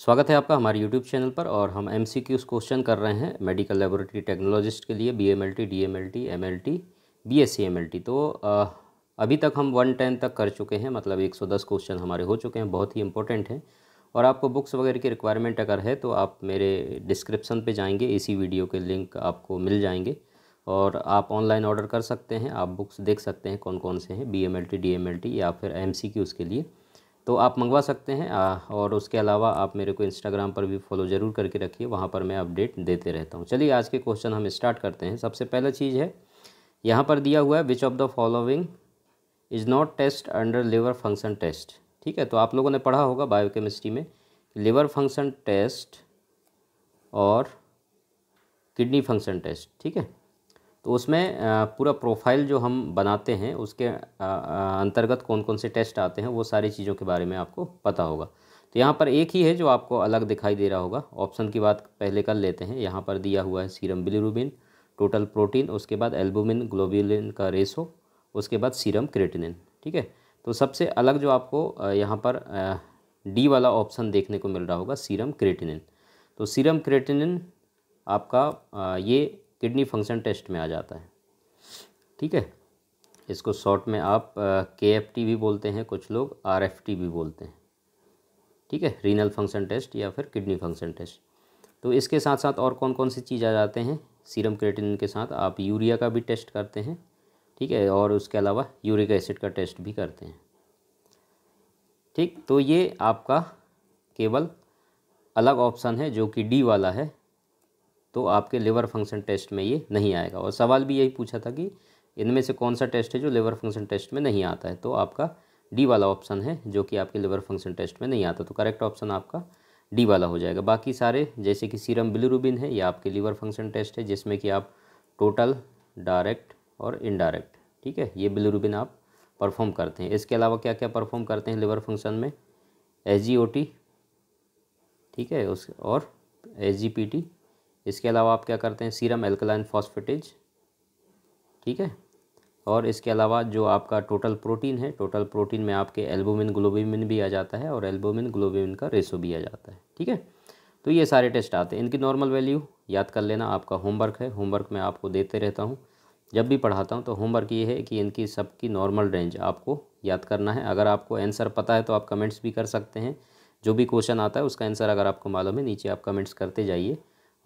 स्वागत है आपका हमारे YouTube चैनल पर और हम एम सी क्वेश्चन कर रहे हैं मेडिकल लेबोरेटरी टेक्नोलॉजिस्ट के लिए B M L T D M L T M L T B S C M L T तो आ, अभी तक हम वन टेन तक कर चुके हैं मतलब एक सौ दस क्वेश्चन हमारे हो चुके हैं बहुत ही इंपॉर्टेंट हैं और आपको बुक्स वगैरह की रिक्वायरमेंट अगर है तो आप मेरे डिस्क्रिप्सन पर जाएंगे इसी वीडियो के लिंक आपको मिल जाएंगे और आप ऑनलाइन ऑर्डर कर सकते हैं आप बुक्स देख सकते हैं कौन कौन से हैं B M L T D M L T या फिर एम सी क्यूज़ के लिए तो आप मंगवा सकते हैं और उसके अलावा आप मेरे को इंस्टाग्राम पर भी फॉलो ज़रूर करके रखिए वहाँ पर मैं अपडेट देते रहता हूँ चलिए आज के क्वेश्चन हम स्टार्ट करते हैं सबसे पहला चीज़ है यहाँ पर दिया हुआ है which of the following is not test under liver function test ठीक है तो आप लोगों ने पढ़ा होगा बायोकेमिस्ट्री में लिवर फंक्शन टेस्ट और किडनी फंक्शन टेस्ट ठीक है तो उसमें पूरा प्रोफाइल जो हम बनाते हैं उसके अंतर्गत कौन कौन से टेस्ट आते हैं वो सारी चीज़ों के बारे में आपको पता होगा तो यहाँ पर एक ही है जो आपको अलग दिखाई दे रहा होगा ऑप्शन की बात पहले कर लेते हैं यहाँ पर दिया हुआ है सीरम बिलिरुबिन टोटल प्रोटीन उसके बाद एल्बुमिन ग्लोबुलिन का रेसो उसके बाद सीरम क्रेटिनिन ठीक है तो सबसे अलग जो आपको यहाँ पर डी वाला ऑप्शन देखने को मिल रहा होगा सीरम क्रेटिनिन तो सीरम क्रेटिनिन आपका ये किडनी फंक्शन टेस्ट में आ जाता है ठीक है इसको शॉर्ट में आप के एफ टी भी बोलते हैं कुछ लोग आर एफ टी भी बोलते हैं ठीक है रीनल फंक्शन टेस्ट या फिर किडनी फंक्शन टेस्ट तो इसके साथ साथ और कौन कौन सी चीज़ आ जाते हैं सीरम क्रेटिन के साथ आप यूरिया का भी टेस्ट करते हैं ठीक है और उसके अलावा यूरिक एसिड का टेस्ट भी करते हैं ठीक तो ये आपका केवल अलग ऑप्शन है जो कि डी वाला है तो आपके लिवर फंक्शन टेस्ट में ये नहीं आएगा और सवाल भी यही पूछा था कि इनमें से कौन सा टेस्ट है जो लिवर फंक्शन टेस्ट में नहीं आता है तो आपका डी वाला ऑप्शन है जो कि आपके लिवर फंक्शन टेस्ट में नहीं आता तो करेक्ट ऑप्शन आपका डी वाला हो जाएगा बाकी सारे जैसे कि सीरम बिलिरुबिन है या आपके लीवर फंक्शन टेस्ट है जिसमें कि आप टोटल डायरेक्ट और इनडायरेक्ट ठीक है ये बिलिरुबिन आप परफॉर्म करते हैं इसके अलावा क्या क्या परफॉर्म करते हैं लिवर फंक्शन में एस ठीक है उस और एस इसके अलावा आप क्या करते हैं सीरम एल्कलाइन फॉस्फेटिज ठीक है और इसके अलावा जो आपका टोटल प्रोटीन है टोटल प्रोटीन में आपके एल्बोमिन ग्लोबिमिन भी आ जाता है और एल्बोमिन ग्लोबिमिन का रेसो भी आ जाता है ठीक है तो ये सारे टेस्ट आते हैं इनकी नॉर्मल वैल्यू याद कर लेना आपका होमवर्क है होमवर्क मैं आपको देते रहता हूँ जब भी पढ़ाता हूँ तो होमवर्क ये है कि इनकी सबकी नॉर्मल रेंज आपको याद करना है अगर आपको आंसर पता है तो आप कमेंट्स भी कर सकते हैं जो भी क्वेश्चन आता है उसका आंसर अगर आपको मालूम है नीचे आप कमेंट्स करते जाइए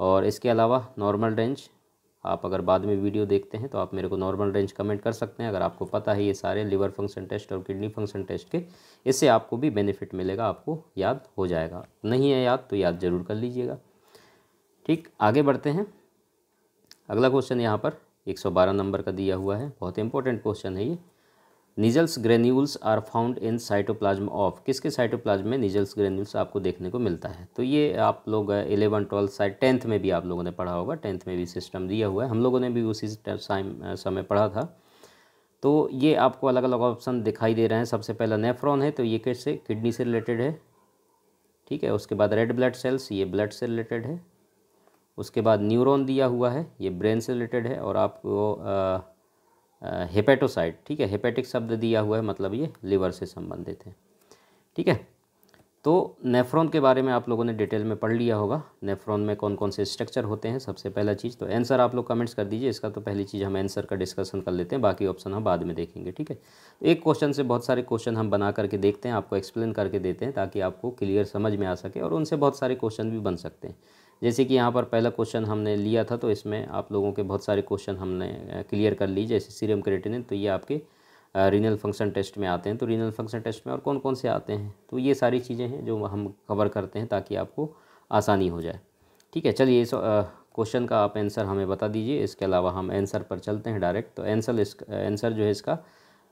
और इसके अलावा नॉर्मल रेंज आप अगर बाद में वीडियो देखते हैं तो आप मेरे को नॉर्मल रेंज कमेंट कर सकते हैं अगर आपको पता है ये सारे लिवर फंक्शन टेस्ट और किडनी फंक्शन टेस्ट के इससे आपको भी बेनिफिट मिलेगा आपको याद हो जाएगा नहीं है याद तो याद ज़रूर कर लीजिएगा ठीक आगे बढ़ते हैं अगला क्वेश्चन यहाँ पर 112 नंबर का दिया हुआ है बहुत इंपॉर्टेंट क्वेश्चन है ये Nissl's granules are found in cytoplasm of किसके साइटोप्लाज्म में निजल्स ग्रेन्यूल्स आपको देखने को मिलता है तो ये आप लोग एलेवन ट्वेल्थ साइड टेंथ में भी आप लोगों ने पढ़ा होगा टेंथ में भी सिस्टम दिया हुआ है हम लोगों ने भी उसी uh, समय पढ़ा था तो ये आपको अलग अलग ऑप्शन दिखाई दे रहे हैं सबसे पहला नेफ्रॉन है तो ये कैसे किडनी से रिलेटेड है ठीक है उसके बाद रेड ब्लड सेल्स ये ब्लड से रिलेटेड है उसके बाद न्यूरॉन दिया हुआ है ये ब्रेन से रिलेटेड है और आपको uh, हेपेटोसाइट ठीक है हेपेटिक शब्द दिया हुआ है मतलब ये लिवर से संबंधित है ठीक है तो नेफ्रॉन के बारे में आप लोगों ने डिटेल में पढ़ लिया होगा नेफ्रॉन में कौन कौन से स्ट्रक्चर होते हैं सबसे पहला चीज़ तो आंसर आप लोग कमेंट्स कर दीजिए इसका तो पहली चीज़ हम आंसर का डिस्कशन कर लेते हैं बाकी ऑप्शन हम बाद में देखेंगे ठीक है तो एक क्वेश्चन से बहुत सारे क्वेश्चन हम बना करके देखते हैं आपको एक्सप्लेन करके देते हैं ताकि आपको क्लियर समझ में आ सके और उनसे बहुत सारे क्वेश्चन भी बन सकते हैं जैसे कि यहाँ पर पहला क्वेश्चन हमने लिया था तो इसमें आप लोगों के बहुत सारे क्वेश्चन हमने क्लियर कर लिए जैसे सीरियम क्रेटिन तो ये आपके रीनल फंक्शन टेस्ट में आते हैं तो रीनल फंक्शन टेस्ट में और कौन कौन से आते हैं तो ये सारी चीज़ें हैं जो हम कवर करते हैं ताकि आपको आसानी हो जाए ठीक है चलिए इस क्वेश्चन का आप आंसर हमें बता दीजिए इसके अलावा हम आंसर पर चलते हैं डायरेक्ट तो आंसर इस आंसर जो है इसका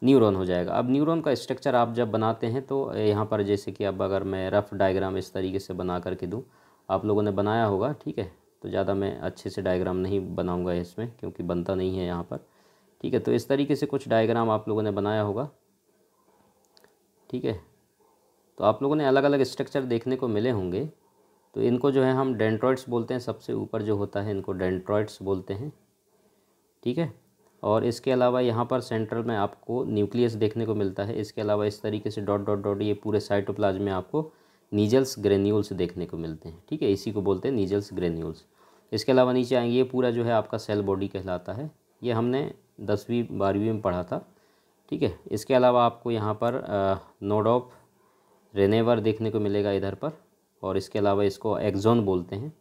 न्यूरॉन हो जाएगा अब न्यूरॉन का स्ट्रक्चर आप जब बनाते हैं तो यहाँ पर जैसे कि अब अगर मैं रफ़ डायग्राम इस तरीके से बना करके दूँ आप लोगों ने बनाया होगा ठीक है तो ज़्यादा मैं अच्छे से डायग्राम नहीं बनाऊँगा इसमें क्योंकि बनता नहीं है यहाँ पर ठीक है तो इस तरीके से कुछ डायग्राम आप लोगों ने बनाया होगा ठीक है तो आप लोगों ने अलग अलग स्ट्रक्चर देखने को मिले होंगे तो इनको जो है हम डेंट्रॉइड्स बोलते हैं सबसे ऊपर जो होता है इनको डेंट्रॉइड्स बोलते हैं ठीक है और इसके अलावा यहाँ पर सेंट्रल में आपको न्यूक्लियस देखने को मिलता है इसके अलावा इस तरीके से डॉट डॉट डॉट ये पूरे साइटोप्लाज्म में आपको नीजल्स ग्रेन्यूल्स देखने को मिलते हैं ठीक है इसी को बोलते हैं नीजल्स ग्रेन्यूल्स इसके अलावा नीचे आएंगे ये पूरा जो है आपका सेल बॉडी कहलाता है ये हमने दसवीं बारहवीं में पढ़ा था ठीक है इसके अलावा आपको यहाँ पर ऑफ रेनेवर देखने को मिलेगा इधर पर और इसके अलावा इसको एक्जोन बोलते हैं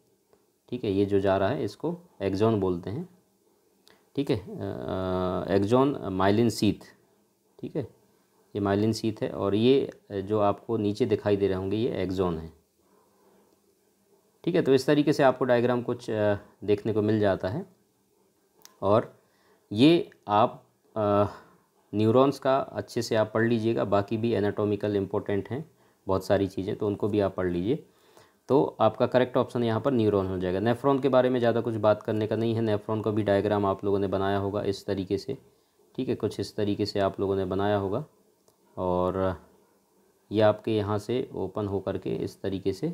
ठीक है ये जो जा रहा है इसको एक्जोन बोलते हैं ठीक है एक्जोन माइलिन सीथ ठीक है ये माइलिन सीथ है और ये जो आपको नीचे दिखाई दे रहे होंगे ये एक्जोन है ठीक है तो इस तरीके से आपको डायग्राम कुछ देखने को मिल जाता है और ये आप न्यूरॉन्स का अच्छे से आप पढ़ लीजिएगा बाकी भी एनाटोमिकल इम्पोर्टेंट हैं बहुत सारी चीज़ें तो उनको भी आप पढ़ लीजिए तो आपका करेक्ट ऑप्शन यहाँ पर न्यूरॉन हो जाएगा नेफ्रॉन के बारे में ज़्यादा कुछ बात करने का नहीं है नेफ्रॉन का भी डायग्राम आप लोगों ने बनाया होगा इस तरीके से ठीक है कुछ इस तरीके से आप लोगों ने बनाया होगा और ये आपके यहाँ से ओपन हो कर के इस तरीके से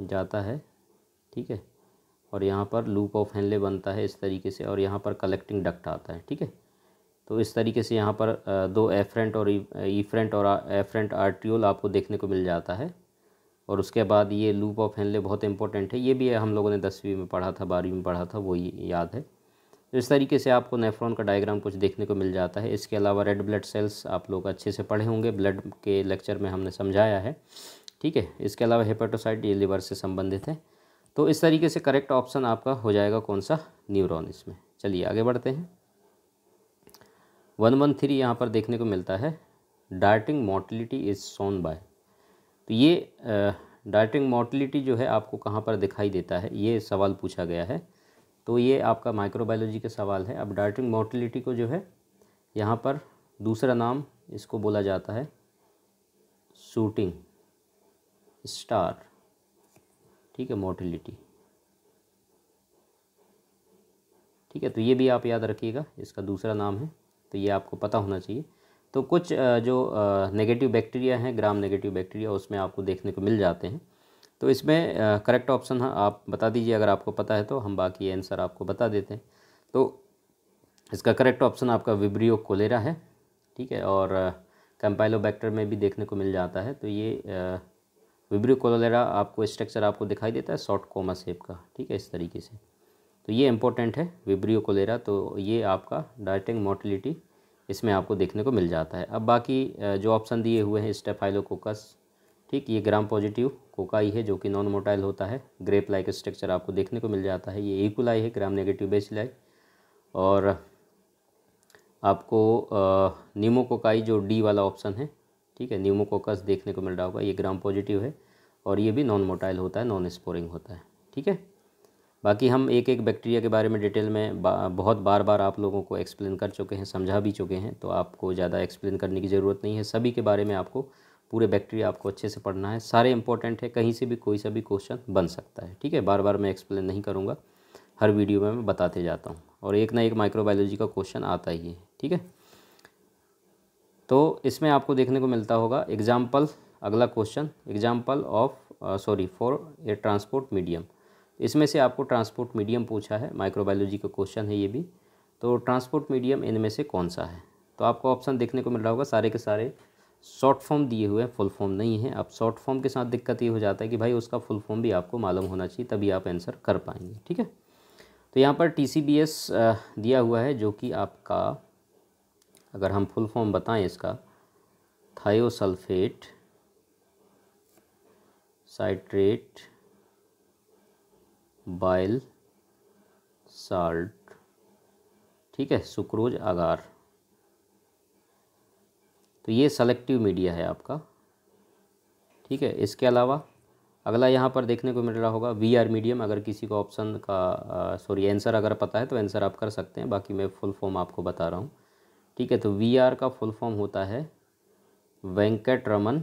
जाता है ठीक है और यहाँ पर लूप ऑफ हैंले बनता है इस तरीके से और यहाँ पर कलेक्टिंग डक्ट आता है ठीक है तो इस तरीके से यहाँ पर दो एफ्रेंट और ईफ्रेंट और एफ्रेंट आर्ट्रियोल आपको देखने को मिल जाता है और उसके बाद ये लूप ऑफ हैंले बहुत इंपॉर्टेंट है ये भी हम लोगों ने दसवीं में पढ़ा था बारहवीं में पढ़ा था वो याद है तो इस तरीके से आपको नेफ्रॉन का डायग्राम कुछ देखने को मिल जाता है इसके अलावा रेड ब्लड सेल्स आप लोग अच्छे से पढ़े होंगे ब्लड के लेक्चर में हमने समझाया है ठीक है इसके अलावा हेपेटोसाइट ये लिवर से संबंधित है तो इस तरीके से करेक्ट ऑप्शन आपका हो जाएगा कौन सा न्यूरोन इसमें चलिए आगे बढ़ते हैं वन वन थ्री यहाँ पर देखने को मिलता है darting motility is shown by तो ये डार्टिंग मोटिलिटी जो है आपको कहाँ पर दिखाई देता है ये सवाल पूछा गया है तो ये आपका माइक्रोबायोलॉजी का सवाल है अब डार्टिंग मोर्टिलिटी को जो है यहाँ पर दूसरा नाम इसको बोला जाता है शूटिंग स्टार ठीक है मोर्टिलिटी ठीक है तो ये भी आप याद रखिएगा इसका दूसरा नाम है तो ये आपको पता होना चाहिए तो कुछ जो नेगेटिव बैक्टीरिया हैं ग्राम नेगेटिव बैक्टीरिया उसमें आपको देखने को मिल जाते हैं तो इसमें करेक्ट ऑप्शन हाँ, आप बता दीजिए अगर आपको पता है तो हम बाकी आंसर आपको बता देते हैं तो इसका करेक्ट ऑप्शन आपका विब्रियो कोलेरा है ठीक है और कंपाइलोबैक्टर में भी देखने को मिल जाता है तो ये विब्रियो कोलेरा आपको स्ट्रक्चर आपको दिखाई देता है शॉर्ट कोमा सेप का ठीक है इस तरीके से तो ये इम्पोर्टेंट है विब्रियो कोलेरा तो ये आपका डायटिंग मोटिलिटी इसमें आपको देखने को मिल जाता है अब बाकी जो ऑप्शन दिए हुए हैं स्टेफाइलोकोकस ठीक ये ग्राम पॉजिटिव कोकाई है जो कि नॉन मोटाइल होता है ग्रेप लाइक स्ट्रक्चर आपको देखने को मिल जाता है ये इकुलाई है ग्राम नेगेटिव बेसिलाई और आपको न्यूमोकोकाई जो डी वाला ऑप्शन है ठीक है न्यूमोकोकस देखने को मिल रहा होगा ये ग्राम पॉजिटिव है और ये भी नॉन मोटाइल होता है नॉन स्पोरिंग होता है ठीक है बाकी हम एक एक बैक्टीरिया के बारे में डिटेल में बा, बहुत बार बार आप लोगों को एक्सप्लेन कर चुके हैं समझा भी चुके हैं तो आपको ज़्यादा एक्सप्लेन करने की ज़रूरत नहीं है सभी के बारे में आपको पूरे बैक्टीरिया आपको अच्छे से पढ़ना है सारे इंपॉर्टेंट है कहीं से भी कोई सा भी क्वेश्चन बन सकता है ठीक है बार बार मैं एक्सप्लेन नहीं करूँगा हर वीडियो में मैं बताते जाता हूँ और एक ना एक माइक्रोबायोलॉजी का क्वेश्चन आता ही है ठीक है तो इसमें आपको देखने को मिलता होगा एग्जाम्पल अगला question example of sorry for a transport medium इसमें से आपको ट्रांसपोर्ट मीडियम पूछा है माइक्रोबायोलॉजी का क्वेश्चन है ये भी तो ट्रांसपोर्ट मीडियम इनमें से कौन सा है तो आपको ऑप्शन देखने को मिल रहा होगा सारे के सारे शॉर्ट फॉर्म दिए हुए हैं फुल फॉर्म नहीं है अब शॉर्ट फॉर्म के साथ दिक्कत ये हो जाता है कि भाई उसका फुल फॉर्म भी आपको मालूम होना चाहिए तभी आप आंसर कर पाएंगे ठीक है तो यहाँ पर टी दिया हुआ है जो कि आपका अगर हम फुल फॉर्म बताएं इसका थायोसल्फेट साइट्रेट बाइल साल्ट ठीक है सुक्रोज आगार तो ये सेलेक्टिव मीडिया है आपका ठीक है इसके अलावा अगला यहाँ पर देखने को मिल रहा होगा वी आर मीडियम अगर किसी को ऑप्शन का सॉरी आंसर अगर पता है तो आंसर आप कर सकते हैं बाकी मैं फुल फॉर्म आपको बता रहा हूँ ठीक है तो वी आर का फुल फॉर्म होता है वेंकट रमन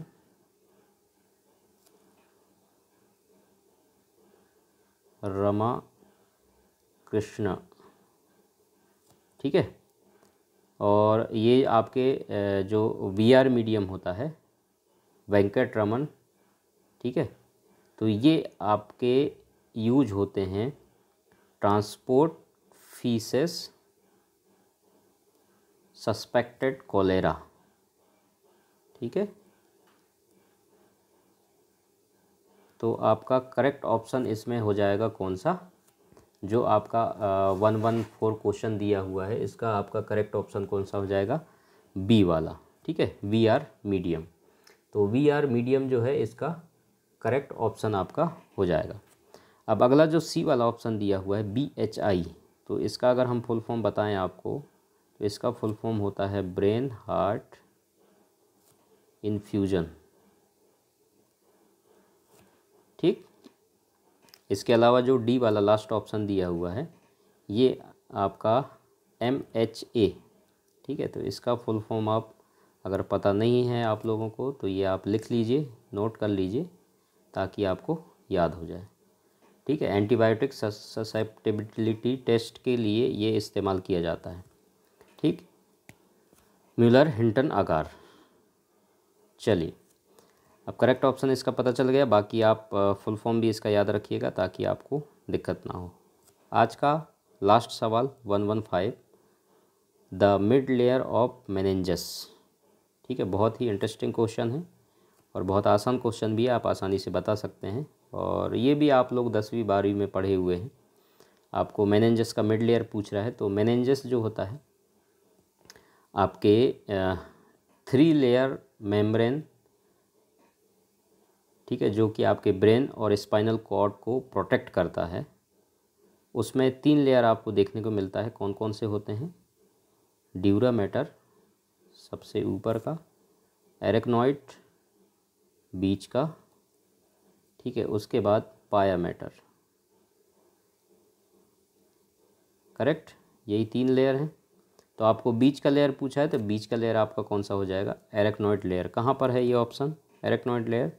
रमा कृष्णा ठीक है और ये आपके जो वी आर मीडियम होता है वेंकट रमन ठीक है तो ये आपके यूज होते हैं ट्रांसपोर्ट फीसेस सस्पेक्टेड कोलेरा ठीक है तो आपका करेक्ट ऑप्शन इसमें हो जाएगा कौन सा जो आपका वन वन फोर क्वेश्चन दिया हुआ है इसका आपका करेक्ट ऑप्शन कौन सा हो जाएगा बी वाला ठीक है वी आर मीडियम तो वी आर मीडियम जो है इसका करेक्ट ऑप्शन आपका हो जाएगा अब अगला जो सी वाला ऑप्शन दिया हुआ है बी एच आई तो इसका अगर हम फुल फॉर्म बताएं आपको तो इसका फुल फॉर्म होता है ब्रेन हार्ट इन्फ्यूजन ठीक इसके अलावा जो डी वाला लास्ट ऑप्शन दिया हुआ है ये आपका एम एच ए ठीक है तो इसका फुल फॉर्म आप अगर पता नहीं है आप लोगों को तो ये आप लिख लीजिए नोट कर लीजिए ताकि आपको याद हो जाए ठीक है एंटीबायोटिक ससेप्टेबिलिटी टेस्ट के लिए ये इस्तेमाल किया जाता है ठीक म्यूलर हिंटन आकार चलिए अब करेक्ट ऑप्शन इसका पता चल गया बाकी आप फुल फॉर्म भी इसका याद रखिएगा ताकि आपको दिक्कत ना हो आज का लास्ट सवाल one one five the mid layer of meninges ठीक है बहुत ही इंटरेस्टिंग क्वेश्चन है और बहुत आसान क्वेश्चन भी है आप आसानी से बता सकते हैं और ये भी आप लोग दसवीं बारहवीं में पढ़े हुए हैं आपको मैनेंजस का मिड लेयर पूछ रहा है तो मैनेंजस जो होता है आपके थ्री लेयर मेम्ब्रेन ठीक है जो कि आपके ब्रेन और स्पाइनल कॉर्ड को प्रोटेक्ट करता है उसमें तीन लेयर आपको देखने को मिलता है कौन कौन से होते हैं ड्यूरा मैटर सबसे ऊपर का एरेक्नॉइड बीच का ठीक है उसके बाद पाया मैटर करेक्ट यही तीन लेयर हैं तो आपको बीच का लेयर पूछा है तो बीच का लेयर आपका कौन सा हो जाएगा एरेक्नॉइड लेयर कहाँ पर है ये option arachnoid layer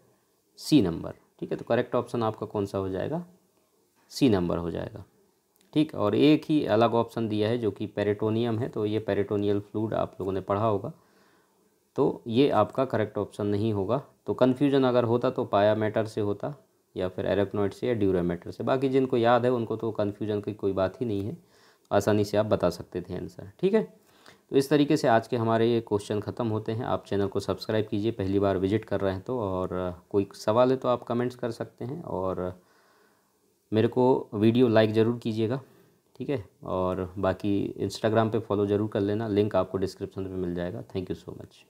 C number ठीक है तो करेक्ट ऑप्शन आपका कौन सा हो जाएगा सी नंबर हो जाएगा ठीक और एक ही अलग ऑप्शन दिया है जो कि पेरेटोनियम है तो ये पेरेटोनियल फ्लूड आप लोगों ने पढ़ा होगा तो ये आपका करेक्ट ऑप्शन नहीं होगा तो कन्फ्यूजन अगर होता तो पाया मैटर से होता या फिर एरेक्नोइड से या ड्यूरा मैटर से बाकी जिनको याद है उनको तो कन्फ्यूजन की कोई बात ही नहीं है आसानी से आप बता सकते थे आंसर ठीक है तो इस तरीके से आज के हमारे ये क्वेश्चन ख़त्म होते हैं आप चैनल को सब्सक्राइब कीजिए पहली बार विजिट कर रहे हैं तो और कोई सवाल है तो आप कमेंट्स कर सकते हैं और मेरे को वीडियो लाइक ज़रूर कीजिएगा ठीक है और बाकी इंस्टाग्राम पे फॉलो ज़रूर कर लेना लिंक आपको डिस्क्रिप्शन में मिल जाएगा थैंक यू सो मच